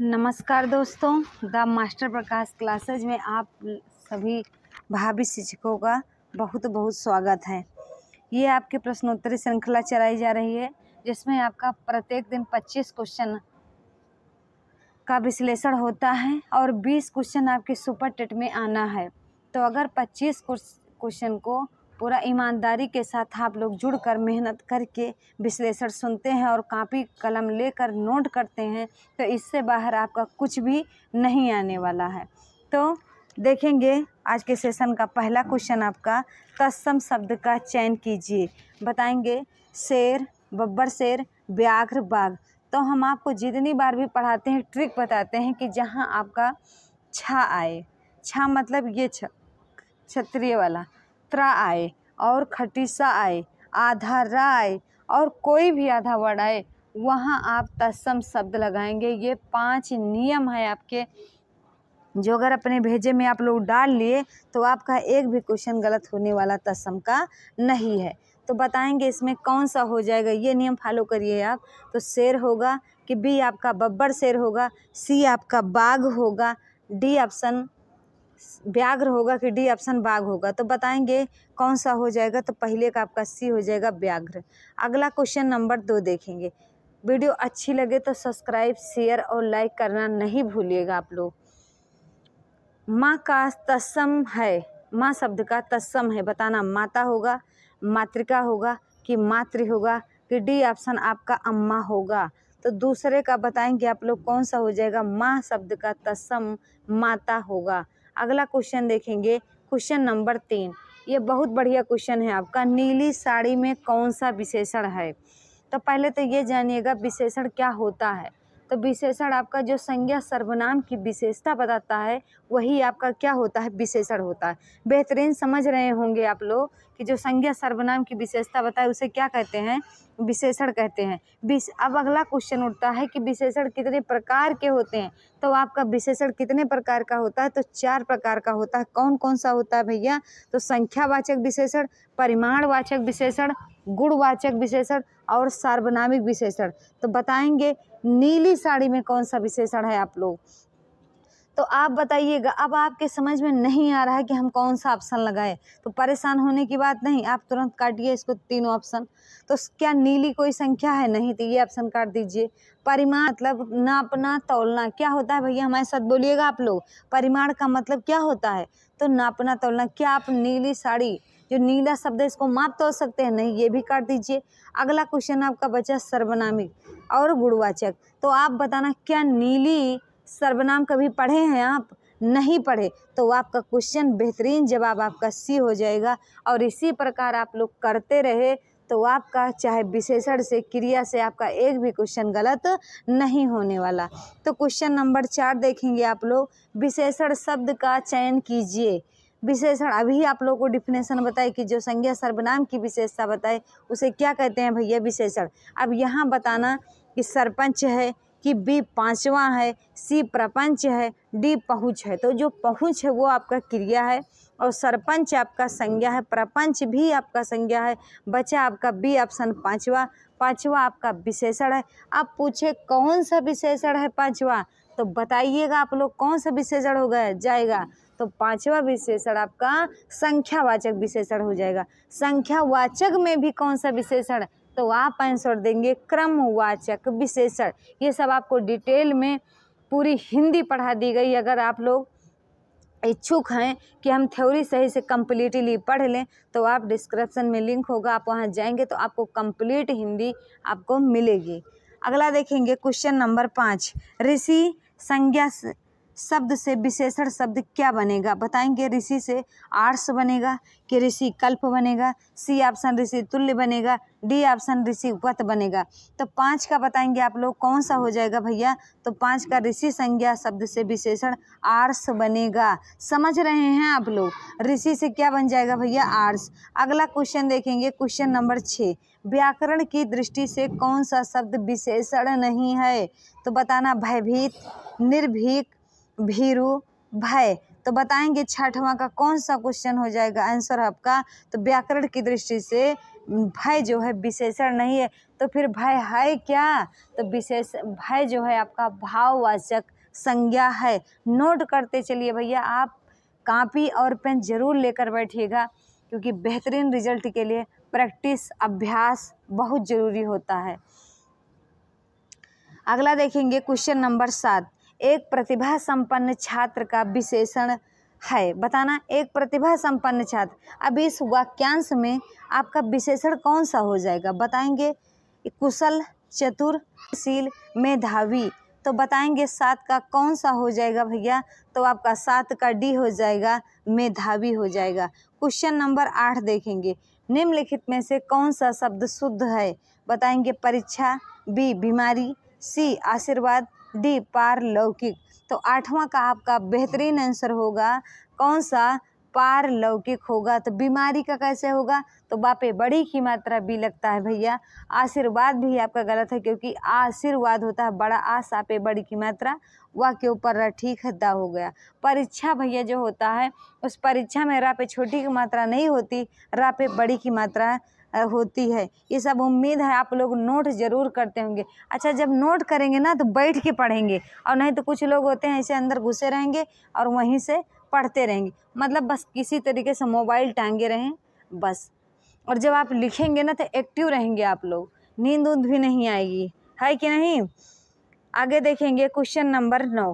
नमस्कार दोस्तों the master Prakash classes में आप सभी भावी शिक्षकों का बहुत बहुत स्वागत है ये आपके प्रश्नोत्तरी श्रृंखला चलाई जा रही है जिसमें आपका प्रत्येक दिन 25 क्वेश्चन का विश्लेषण होता है और 20 क्वेश्चन आपके सुपर टेट में आना है तो अगर 25 क्वेश्चन को पूरा ईमानदारी के साथ आप लोग जुड़ कर मेहनत करके विश्लेषण सुनते हैं और कापी कलम लेकर नोट करते हैं तो इससे बाहर आपका कुछ भी नहीं आने वाला है तो देखेंगे आज के सेशन का पहला क्वेश्चन आपका तत्सम शब्द का चयन कीजिए बताएंगे शेर बब्बर शेर व्याघ्र बाघ तो हम आपको जितनी बार भी पढ़ाते हैं ट्रिक बताते हैं कि जहाँ आपका छा आए छा मतलब ये छा क्षत्रिय वाला मात्रा आए और खटीसा आए आधा रा आए और कोई भी आधा वर्ड आए वहाँ आप तस्म शब्द लगाएंगे ये पांच नियम है आपके जो अगर अपने भेजे में आप लोग डाल लिए तो आपका एक भी क्वेश्चन गलत होने वाला तस्म का नहीं है तो बताएंगे इसमें कौन सा हो जाएगा ये नियम फॉलो करिए आप तो शेर होगा कि बी आपका बब्बर शेर होगा सी आपका बाघ होगा डी ऑप्शन व्याघ्र होगा कि डी ऑप्शन बाघ होगा तो बताएंगे कौन सा हो जाएगा तो पहले का आपका सी हो जाएगा व्याघ्र अगला क्वेश्चन नंबर दो देखेंगे वीडियो अच्छी लगे तो सब्सक्राइब शेयर और लाइक करना नहीं भूलिएगा आप लोग माँ का तस्म है माँ शब्द का तस्म है बताना माता होगा मातृका होगा कि मातृ होगा कि डी ऑप्शन आपका अम्मा होगा तो दूसरे का बताएंगे आप लोग कौन सा हो जाएगा माँ शब्द का तस्म माता होगा अगला क्वेश्चन देखेंगे क्वेश्चन नंबर तीन ये बहुत बढ़िया क्वेश्चन है आपका नीली साड़ी में कौन सा विशेषण है तो पहले तो ये जानिएगा विशेषण क्या होता है तो विशेषण आपका जो संज्ञा सर्वनाम की विशेषता बताता है वही आपका क्या होता है विशेषण होता है बेहतरीन समझ रहे होंगे आप लोग कि जो संज्ञा सर्वनाम की विशेषता बताए उसे क्या कहते हैं विशेषण कहते हैं विश अब अगला क्वेश्चन उठता है कि विशेषण कितने प्रकार के होते हैं तो आपका विशेषण कितने प्रकार का होता है तो चार प्रकार का होता है कौन कौन सा होता है भैया तो संख्यावाचक विशेषण परिमाणवाचक विशेषण गुणवाचक विशेषण और सार्वनामिक विशेषण तो बताएंगे नीली साड़ी में कौन सा विशेषण है आप लोग तो आप बताइएगा अब आपके समझ में नहीं आ रहा है कि हम कौन सा ऑप्शन लगाए तो परेशान होने की बात नहीं आप तुरंत काटिए इसको तीनों ऑप्शन तो क्या नीली कोई संख्या है नहीं तो ये ऑप्शन काट दीजिए परिमाण मतलब नापना तोलना क्या होता है भैया हमारे साथ बोलिएगा आप लोग परिमाण का मतलब क्या होता है तो नापना तोलना क्या आप नीली साड़ी जो नीला शब्द है इसको माप तोड़ सकते हैं नहीं ये भी काट दीजिए अगला क्वेश्चन आपका बचा सर्वनामिक और गुणवाचक तो आप बताना क्या नीली सर्वनाम कभी पढ़े हैं आप नहीं पढ़े तो आपका क्वेश्चन बेहतरीन जवाब आपका सी हो जाएगा और इसी प्रकार आप लोग करते रहे तो आपका चाहे विशेषण से क्रिया से आपका एक भी क्वेश्चन गलत नहीं होने वाला तो क्वेश्चन नंबर चार देखेंगे आप लोग विशेषण शब्द का चयन कीजिए विशेषण अभी आप लोगों को डिफिनेशन बताए कि जो संज्ञा सर्वनाम की विशेषता बताए उसे क्या कहते हैं भैया विशेषण अब यहाँ बताना कि सरपंच है कि बी पांचवा है सी प्रपंच है डी पहुँच है तो जो पहुँच है वो आपका क्रिया है और सरपंच आपका संज्ञा है प्रपंच भी आपका संज्ञा है बचा आपका बी ऑप्शन पांचवा पांचवा आपका विशेषण है आप पूछे कौन सा विशेषण है पांचवा तो बताइएगा आप लोग कौन सा विशेषण हो गया जाएगा तो पांचवा विशेषण आपका संख्यावाचक विशेषण हो जाएगा संख्यावाचक में भी कौन सा विशेषण तो आप आंसर देंगे क्रमवाचक विशेषण ये सब आपको डिटेल में पूरी हिंदी पढ़ा दी गई अगर आप लोग इच्छुक हैं कि हम थ्योरी सही से कम्प्लीटली पढ़ लें तो आप डिस्क्रिप्शन में लिंक होगा आप वहाँ जाएंगे तो आपको कंप्लीट हिंदी आपको मिलेगी अगला देखेंगे क्वेश्चन नंबर पाँच ऋषि संज्ञा शब्द से विशेषण शब्द क्या बनेगा बताएंगे ऋषि से आर्स बनेगा कि ऋषि कल्प बनेगा सी ऑप्शन ऋषि तुल्य बनेगा डी ऑप्शन ऋषि वत बनेगा तो पाँच का बताएंगे आप लोग कौन सा हो जाएगा भैया तो पाँच का ऋषि संज्ञा शब्द से विशेषण आर्स बनेगा समझ रहे हैं आप लोग ऋषि से क्या बन जाएगा भैया आर्स अगला क्वेश्चन देखेंगे क्वेश्चन नंबर छः व्याकरण की दृष्टि से कौन सा शब्द विशेषण नहीं है तो बताना भयभीत निर्भीक भीरू भय तो बताएंगे छठवां का कौन सा क्वेश्चन हो जाएगा आंसर आपका तो व्याकरण की दृष्टि से भय जो है विशेषण नहीं है तो फिर भय है क्या तो विशेष भय जो है आपका भाववाचक संज्ञा है नोट करते चलिए भैया आप कापी और पेन जरूर लेकर बैठिएगा क्योंकि बेहतरीन रिजल्ट के लिए प्रैक्टिस अभ्यास बहुत ज़रूरी होता है अगला देखेंगे क्वेश्चन नंबर सात एक प्रतिभा संपन्न छात्र का विशेषण है बताना एक प्रतिभा संपन्न छात्र अब इस वाक्यांश में आपका विशेषण कौन सा हो जाएगा बताएंगे कुशल चतुर शील मेधावी तो बताएंगे सात का कौन सा हो जाएगा भैया तो आपका सात का डी हो जाएगा मेधावी हो जाएगा क्वेश्चन नंबर आठ देखेंगे निम्नलिखित में से कौन सा शब्द शुद्ध है बताएंगे परीक्षा बी बीमारी सी आशीर्वाद डी पारलौकिक तो आठवां का आपका बेहतरीन आंसर होगा कौन सा पारलौकिक होगा तो बीमारी का कैसे होगा तो बापे बड़ी की मात्रा भी लगता है भैया आशीर्वाद भी आपका गलत है क्योंकि आशीर्वाद होता है बड़ा आ सापे बड़ी की मात्रा वह के ऊपर ठीक हद्दा हो गया परीक्षा भैया जो होता है उस परीक्षा में रा पे छोटी की मात्रा नहीं होती रा पे बड़ी की मात्रा होती है ये सब उम्मीद है आप लोग नोट ज़रूर करते होंगे अच्छा जब नोट करेंगे ना तो बैठ के पढ़ेंगे और नहीं तो कुछ लोग होते हैं ऐसे अंदर घुसे रहेंगे और वहीं से पढ़ते रहेंगे मतलब बस किसी तरीके से मोबाइल टांगे रहें बस और जब आप लिखेंगे ना तो एक्टिव रहेंगे आप लोग नींद ऊंद भी नहीं आएगी है कि नहीं आगे देखेंगे क्वेश्चन नंबर नौ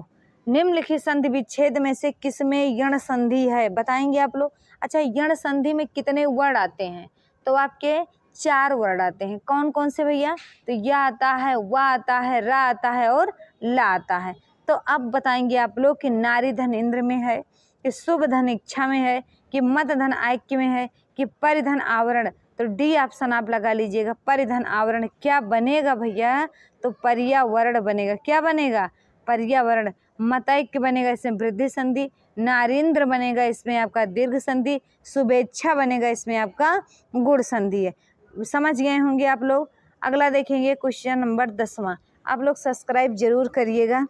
निम्नलिखित संधि विच्छेद में से किस में यण संधि है बताएंगे आप लोग अच्छा यण संधि में कितने वर्ड आते हैं तो आपके चार वर्ड आते हैं कौन कौन से भैया तो या आता है वा आता है रा आता है और ला आता है तो अब बताएंगे आप लोग कि नारी धन इंद्र में है कि शुभ धन इच्छा में है कि मत धन ऐक्य में है कि परिधन आवरण तो डी ऑप्शन आप लगा लीजिएगा परिधन आवरण क्या बनेगा भैया तो पर्यावरण बनेगा क्या बनेगा पर्यावरण मताइक बनेगा इसमें वृद्धि संधि नारेंद्र बनेगा इसमें आपका दीर्घ संधि शुभेच्छा बनेगा इसमें आपका गुड़ संधि है समझ गए होंगे आप लोग अगला देखेंगे क्वेश्चन नंबर दसवां आप लोग सब्सक्राइब जरूर करिएगा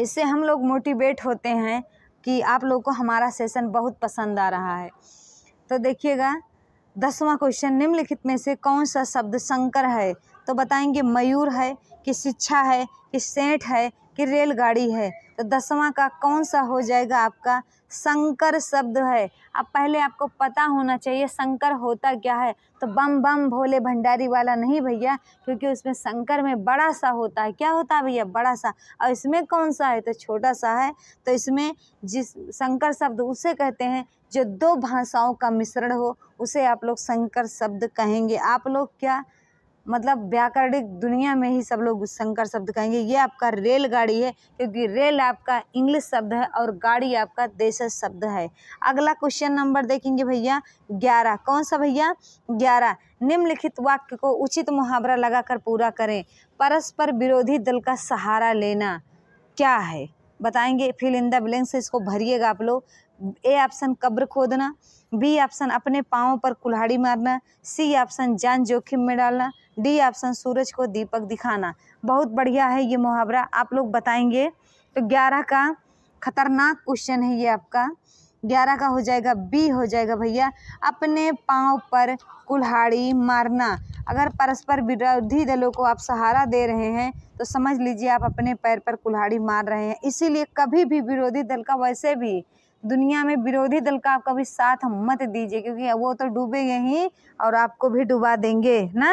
इससे हम लोग मोटिवेट होते हैं कि आप लोग को हमारा सेशन बहुत पसंद आ रहा है तो देखिएगा दसवां क्वेश्चन निम्नलिखित में से कौन सा शब्द शंकर है तो बताएंगे मयूर है कि शिक्षा है कि सेठ है कि रेलगाड़ी है तो दसवां का कौन सा हो जाएगा आपका शंकर शब्द है अब पहले आपको पता होना चाहिए शंकर होता क्या है तो बम बम भोले भंडारी वाला नहीं भैया क्योंकि उसमें शंकर में बड़ा सा होता है क्या होता है भैया बड़ा सा और इसमें कौन सा है तो छोटा सा है तो इसमें जिस शंकर शब्द उसे कहते हैं जो दो भाषाओं का मिश्रण हो उसे आप लोग शंकर शब्द कहेंगे आप लोग क्या मतलब व्याकरणिक दुनिया में ही सब लोग शंकर शब्द कहेंगे ये आपका रेलगाड़ी है क्योंकि रेल आपका इंग्लिश शब्द है और गाड़ी आपका देश शब्द है अगला क्वेश्चन नंबर देखेंगे भैया ग्यारह कौन सा भैया ग्यारह निम्नलिखित वाक्य को उचित मुहावरा लगाकर पूरा करें परस्पर विरोधी दल का सहारा लेना क्या है बताएंगे फिल इन द ब्लैंक्स से इसको भरिएगा आप लोग ए ऑप्शन कब्र खोदना बी ऑप्शन अपने पाँव पर कुल्हाड़ी मारना सी ऑप्शन जान जोखिम में डालना डी ऑप्शन सूरज को दीपक दिखाना बहुत बढ़िया है ये मुहावरा आप लोग बताएंगे तो ग्यारह का खतरनाक क्वेश्चन है ये आपका ग्यारह का हो जाएगा बी हो जाएगा भैया अपने पाँव पर कुल्हाड़ी मारना अगर परस्पर विरोधी दलों को आप सहारा दे रहे हैं तो समझ लीजिए आप अपने पैर पर कुल्हाड़ी मार रहे हैं इसीलिए कभी भी विरोधी दल का वैसे भी दुनिया में विरोधी दल का आप कभी साथ मत दीजिए क्योंकि वो तो डूबेंगे ही और आपको भी डुबा देंगे ना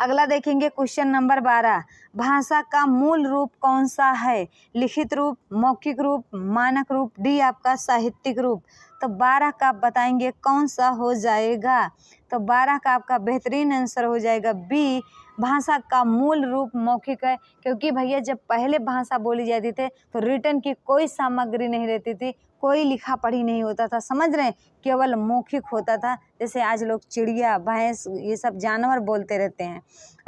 अगला देखेंगे क्वेश्चन नंबर बारह भाषा का मूल रूप कौन सा है लिखित रूप मौखिक रूप मानक रूप डी आपका साहित्यिक रूप तो बारह का आप बताएंगे कौन सा हो जाएगा तो बारह का आपका बेहतरीन आंसर हो जाएगा बी भाषा का मूल रूप मौखिक है क्योंकि भैया जब पहले भाषा बोली जाती थी तो रिटर्न की कोई सामग्री नहीं रहती थी कोई लिखा पढ़ी नहीं होता था समझ रहे हैं केवल मौखिक होता था जैसे आज लोग चिड़िया भैंस ये सब जानवर बोलते रहते हैं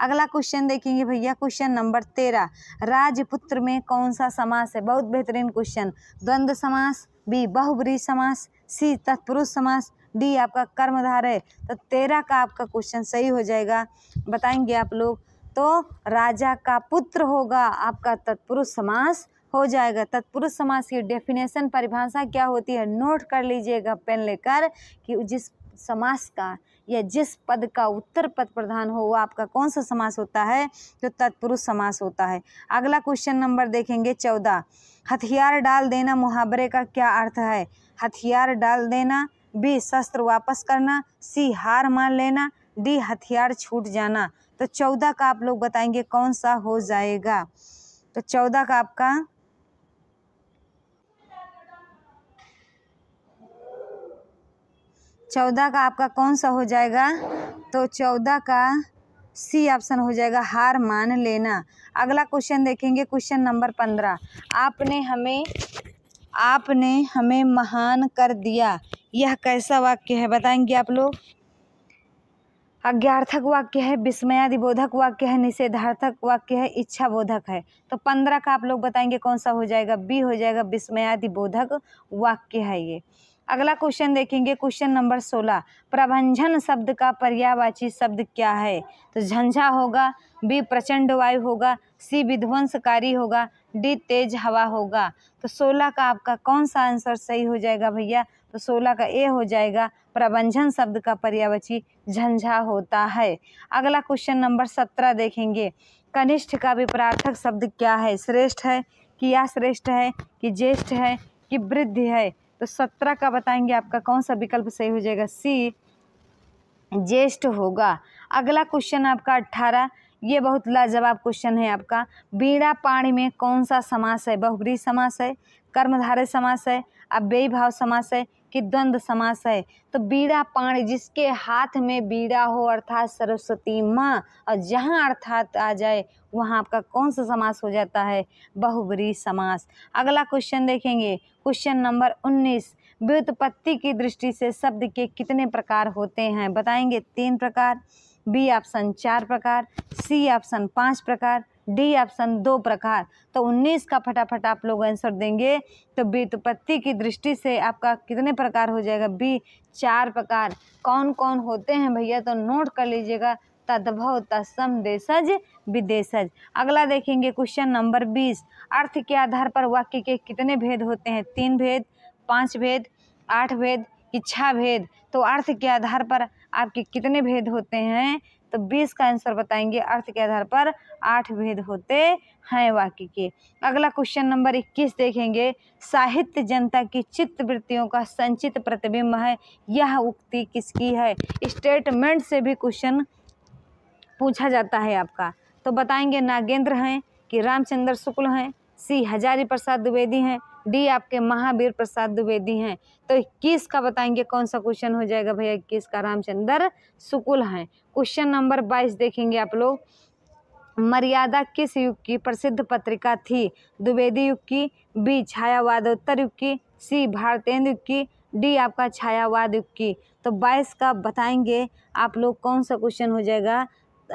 अगला क्वेश्चन देखेंगे भैया क्वेश्चन नंबर तेरह राजपुत्र में कौन सा समास है बहुत बेहतरीन क्वेश्चन द्वंद्व समास बी बहुब्री समास सी तत्पुरुष समास डी आपका कर्मधार है तो तेरह का आपका क्वेश्चन सही हो जाएगा बताएंगे आप लोग तो राजा का पुत्र होगा आपका तत्पुरुष समास हो जाएगा तत्पुरुष समास की डेफिनेशन परिभाषा क्या होती है नोट कर लीजिएगा पेन लेकर कि जिस समास का या जिस पद का उत्तर पद प्रधान हो वो आपका कौन सा समास होता है तो तत्पुरुष समास होता है अगला क्वेश्चन नंबर देखेंगे चौदह हथियार डाल देना मुहावरे का क्या अर्थ है हथियार डाल देना बी शस्त्र वापस करना सी हार मान लेना डी हथियार छूट जाना तो चौदह का आप लोग बताएंगे कौन सा हो जाएगा तो चौदह का आपका चौदह का आपका कौन सा हो जाएगा तो चौदह का सी ऑप्शन हो जाएगा हार मान लेना अगला क्वेश्चन देखेंगे क्वेश्चन नंबर पंद्रह आपने हमें आपने हमें महान कर दिया यह कैसा वाक्य है बताएंगे आप लोग अज्ञार्थक वाक्य है विस्मयादिबोधक वाक्य है निषेधार्थक वाक्य है इच्छा बोधक है तो पंद्रह का आप लोग बताएंगे कौन सा हो जाएगा बी हो जाएगा विस्मयादिबोधक वाक्य है ये अगला क्वेश्चन देखेंगे क्वेश्चन नंबर सोलह प्रभंजन शब्द का पर्यावाची शब्द क्या है तो झंझा होगा बी प्रचंड वायु होगा सी विध्वंसकारी होगा डी तेज हवा होगा तो सोलह का आपका कौन सा आंसर सही हो जाएगा भैया तो सोलह का ए हो जाएगा प्रबंधन शब्द का पर्यावची झंझा होता है अगला क्वेश्चन नंबर सत्रह देखेंगे कनिष्ठ का भी प्रार्थक शब्द क्या है श्रेष्ठ है कि या श्रेष्ठ है कि ज्येष्ठ है कि वृद्धि है तो सत्रह का बताएंगे आपका कौन सा विकल्प सही हो जाएगा सी ज्येष्ठ होगा अगला क्वेश्चन आपका अट्ठारह ये बहुत लाजवाब क्वेश्चन है आपका बीड़ा पाणी में कौन सा समास है बहुब्री समास है कर्मधारय समास है अव्ययी भाव समास है कि द्वंद्व समास है तो बीड़ा पाण जिसके हाथ में बीड़ा हो अर्थात सरस्वती माँ और जहाँ अर्थात आ जाए वहाँ आपका कौन सा समास हो जाता है बहुवरी समास अगला क्वेश्चन देखेंगे क्वेश्चन नंबर उन्नीस व्युत्पत्ति की दृष्टि से शब्द के कितने प्रकार होते हैं बताएंगे तीन प्रकार बी ऑप्शन चार प्रकार सी ऑप्शन पाँच प्रकार डी ऑप्शन दो प्रकार तो उन्नीस का फटाफट आप लोग आंसर देंगे तो व्युत्पत्ति की दृष्टि से आपका कितने प्रकार हो जाएगा बी चार प्रकार कौन कौन होते हैं भैया तो नोट कर लीजिएगा तद्भव तत्सम देशज विदेशज अगला देखेंगे क्वेश्चन नंबर बीस अर्थ के आधार पर वाक्य के कितने भेद होते हैं तीन भेद पाँच भेद आठ भेद इच्छा भेद तो अर्थ के आधार पर आपके कितने भेद होते हैं तो बीस का आंसर बताएंगे अर्थ के आधार पर आठ भेद होते हैं वाक्य के अगला क्वेश्चन नंबर इक्कीस देखेंगे साहित्य जनता की चित्त वृत्तियों का संचित प्रतिबिंब है यह उक्ति किसकी है स्टेटमेंट से भी क्वेश्चन पूछा जाता है आपका तो बताएंगे नागेंद्र हैं कि रामचंद्र शुक्ल हैं सी हजारी प्रसाद द्विवेदी हैं डी आपके महावीर प्रसाद द्विवेदी हैं तो इक्कीस का बताएंगे कौन सा क्वेश्चन हो जाएगा भैया इक्कीस का रामचंद्र शुक्ल हैं क्वेश्चन नंबर बाईस देखेंगे आप लोग मर्यादा किस युग की प्रसिद्ध पत्रिका थी द्विवेदी युग की बी छायावादोत्तर युग की सी भारतेंद्र युग की डी आपका छायावाद युग की तो बाईस का बताएंगे आप लोग कौन सा क्वेश्चन हो जाएगा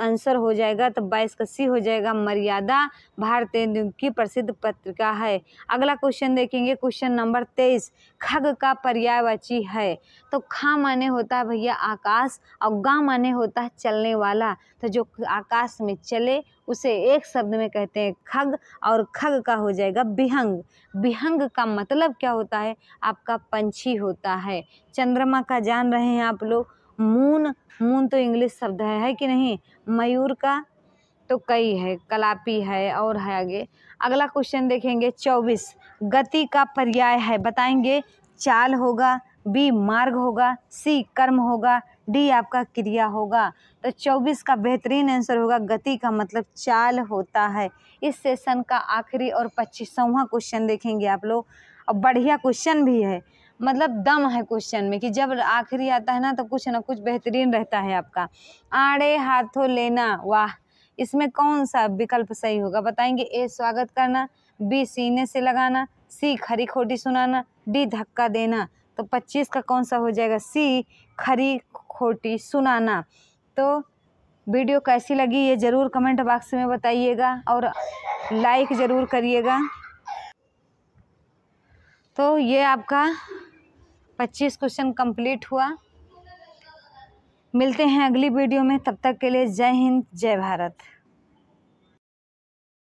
आंसर हो जाएगा तो बाईस कसी हो जाएगा मर्यादा भारतेंदु की प्रसिद्ध पत्रिका है अगला क्वेश्चन देखेंगे क्वेश्चन नंबर तेईस खग का पर्यायवाची है तो खा माने होता है भैया आकाश और गा माने होता है चलने वाला तो जो आकाश में चले उसे एक शब्द में कहते हैं खग और खग का हो जाएगा बिहंग बिहंग का मतलब क्या होता है आपका पंछी होता है चंद्रमा का जान रहे हैं आप लोग मून मून तो इंग्लिश शब्द है है कि नहीं मयूर का तो कई है कलापी है और है आगे अगला क्वेश्चन देखेंगे चौबीस गति का पर्याय है बताएंगे चाल होगा बी मार्ग होगा सी कर्म होगा डी आपका क्रिया होगा तो चौबीस का बेहतरीन आंसर होगा गति का मतलब चाल होता है इस सेशन का आखिरी और पच्चीसवा क्वेश्चन देखेंगे आप लोग और बढ़िया क्वेश्चन भी है मतलब दम है क्वेश्चन में कि जब आखिरी आता है ना तो कुछ ना कुछ बेहतरीन रहता है आपका आड़े हाथों लेना वाह इसमें कौन सा विकल्प सही होगा बताएंगे ए स्वागत करना बी सीने से लगाना सी खरी खोटी सुनाना डी धक्का देना तो पच्चीस का कौन सा हो जाएगा सी खरी खोटी सुनाना तो वीडियो कैसी लगी ये ज़रूर कमेंट बॉक्स में बताइएगा और लाइक ज़रूर करिएगा तो ये आपका पच्चीस क्वेश्चन कंप्लीट हुआ मिलते हैं अगली वीडियो में तब तक के लिए जय हिंद जय भारत